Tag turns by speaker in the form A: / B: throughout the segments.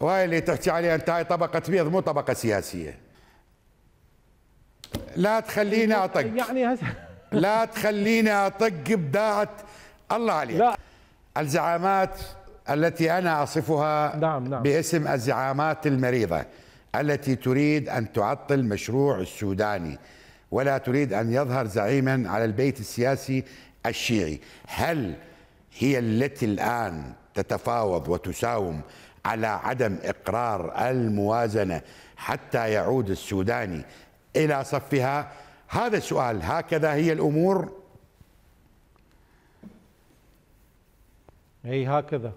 A: وهاي اللي تحكي عليها انت هاي طبقه بيض مو طبقه سياسيه لا تخليني يعني اطق يعني هس... لا تخليني اطق بداعه الله عليك لا. الزعامات التي انا اصفها نعم نعم. باسم الزعامات المريضه التي تريد ان تعطل مشروع السوداني ولا تريد ان يظهر زعيما على البيت السياسي الشيعي هل هي التي الان تتفاوض وتساوم على عدم إقرار الموازنة حتى يعود السوداني إلى صفها هذا السؤال هكذا هي الأمور
B: اي هكذا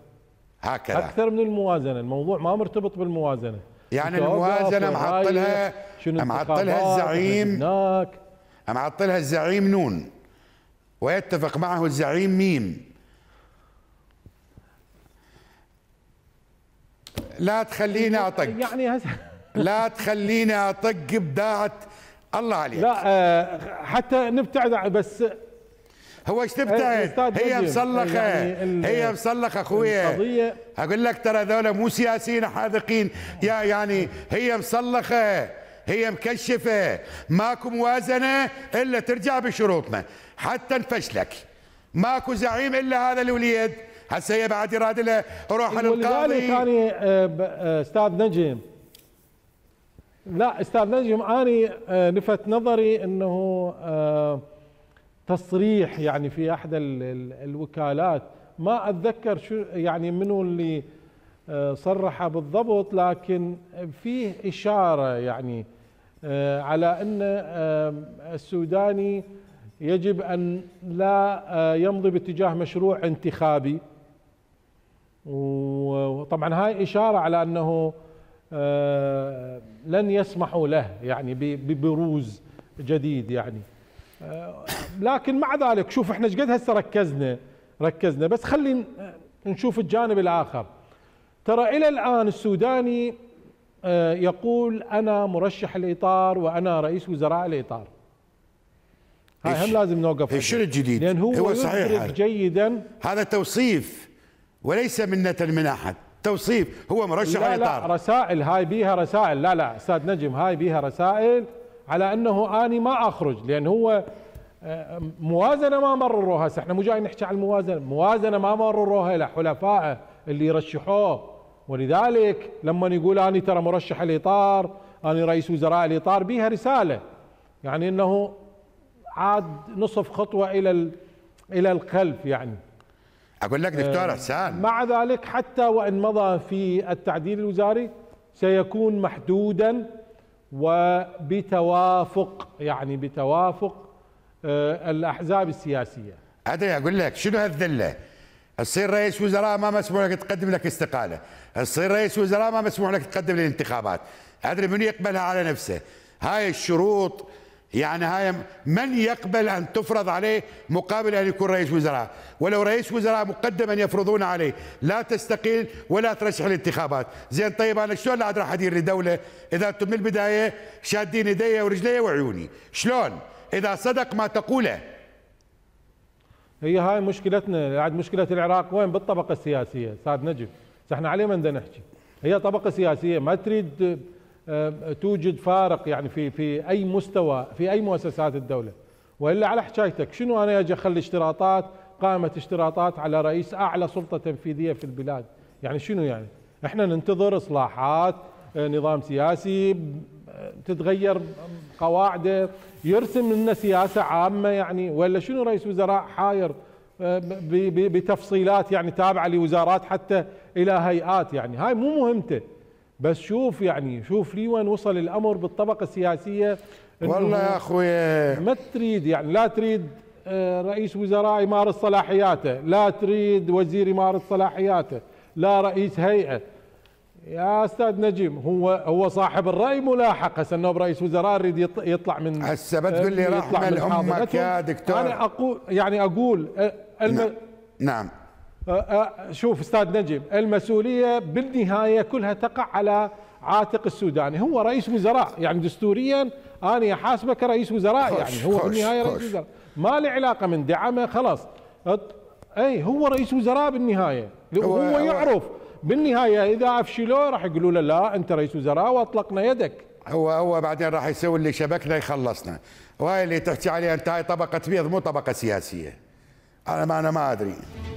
B: هكذا أكثر من الموازنة الموضوع ما مرتبط بالموازنة
A: يعني الموازنة معطلها معطلها الزعيم معطلها الزعيم نون ويتفق معه الزعيم ميم يعني يعني لا تخليني اطق يعني هس... لا تخليني اطق بداعه الله عليك لا آه حتى نبتعد عن بس هو ايش تبتعد؟ آه، هي مسلخه يعني هي مسلخه اخويا اقول لك ترى ذولا مو سياسيين حاذقين يا يعني هي مسلخه هي مكشفه ماكو موازنه الا ترجع بشروطنا حتى نفشلك ماكو زعيم الا هذا الوليد هسه هي بعد يراد لها روح للقاضي ثاني
B: آه، آه، استاذ نجم لا استاذ نجم اني آه، لفت نظري انه تصريح يعني في احدى الوكالات ما اتذكر شو يعني منو اللي صرح بالضبط لكن فيه اشاره يعني على ان السوداني يجب ان لا يمضي باتجاه مشروع انتخابي وطبعا هاي إشارة على أنه آه، لن يسمحوا له يعني ببروز جديد يعني آه، لكن مع ذلك شوف احنا ايش قد هسه ركزنا ركزنا بس خلي نشوف الجانب الاخر ترى الى الان السوداني آه، يقول انا مرشح الاطار وانا رئيس وزراء الاطار هاي هم لازم نوقف شنو الجديد؟ لان هو, هو صحيح جيدا هذا توصيف وليس منة من أحد توصيف هو مرشح لا لا رسائل هاي بيها رسائل لا لا أستاذ نجم هاي بيها رسائل على أنه أني ما أخرج لأن هو آه، موازنة ما مرروها احنا مو جاي نحكي عن الموازنة موازنة ما مرروها إلى حلفائه اللي رشحوه ولذلك لما يقول أنا ترى مرشح الإطار أنا رئيس وزراء الإطار بيها رسالة يعني أنه عاد نصف خطوة إلى إلى الخلف يعني أقول لك دكتور آه، حسان مع ذلك حتى وإن مضى في التعديل الوزاري سيكون محدودا وبتوافق يعني بتوافق آه، الأحزاب السياسية هذا أقول لك
A: شنو هالذلة تصير رئيس وزراء ما مسموح لك تقدم لك استقالة تصير رئيس وزراء ما مسموح لك تقدم للانتخابات أدري من يقبلها على نفسه هاي الشروط يعني هاي من يقبل أن تفرض عليه مقابل أن يكون رئيس وزراء ولو رئيس وزراء مقدما يفرضون عليه لا تستقيل ولا ترشح الانتخابات زين طيب أنا شلون عاد راح أدير لدولة إذا أنتم من البداية شادين إيدي ورجلي وعيوني شلون إذا صدق ما تقوله
B: هي هاي مشكلتنا عاد مشكلة العراق وين بالطبقة السياسية استاذ نجف احنا عليه ما نحكي هي طبقة سياسية ما تريد آه، توجد فارق يعني في في اي مستوى في اي مؤسسات الدوله والا على حكايتك شنو انا اجي اخلي اشتراطات قائمه اشتراطات على رئيس اعلى سلطه تنفيذيه في البلاد يعني شنو يعني احنا ننتظر اصلاحات آه، نظام سياسي آه، تتغير قواعده يرسم لنا سياسه عامه يعني ولا شنو رئيس وزراء حاير بتفصيلات يعني تابعه لوزارات حتى الى هيئات يعني هاي مو مهمته بس شوف يعني شوف لي وين وصل الامر بالطبقه السياسيه والله يا اخوي ما تريد يعني لا تريد آه، رئيس وزراء يمارس صلاحياته لا تريد وزير يمارس صلاحياته لا رئيس هيئه يا استاذ نجيم هو هو صاحب الراي ملاحق هسه انه برئيس وزراء يريد يطلع من هسه ما تقول آه، لي رحمه لامك يا دكتور انا اقول يعني اقول آه، نعم, نعم. أه، أه، شوف استاذ نجم المسؤوليه بالنهايه كلها تقع على عاتق السوداني هو رئيس وزراء يعني دستوريا انا احاسبه كرئيس وزراء يعني هو بالنهايه رئيس وزراء ما له علاقه من دعمه خلاص اي هو رئيس وزراء بالنهايه هو, هو يعرف بالنهايه اذا افشلوه راح يقولوا له لا انت رئيس وزراء واطلقنا يدك هو هو بعدين راح يسوي اللي شبكنا
A: يخلصنا وهاي اللي تحكي عليها انت هاي طبقه بيض مو طبقه سياسيه انا ما انا ما
B: ادري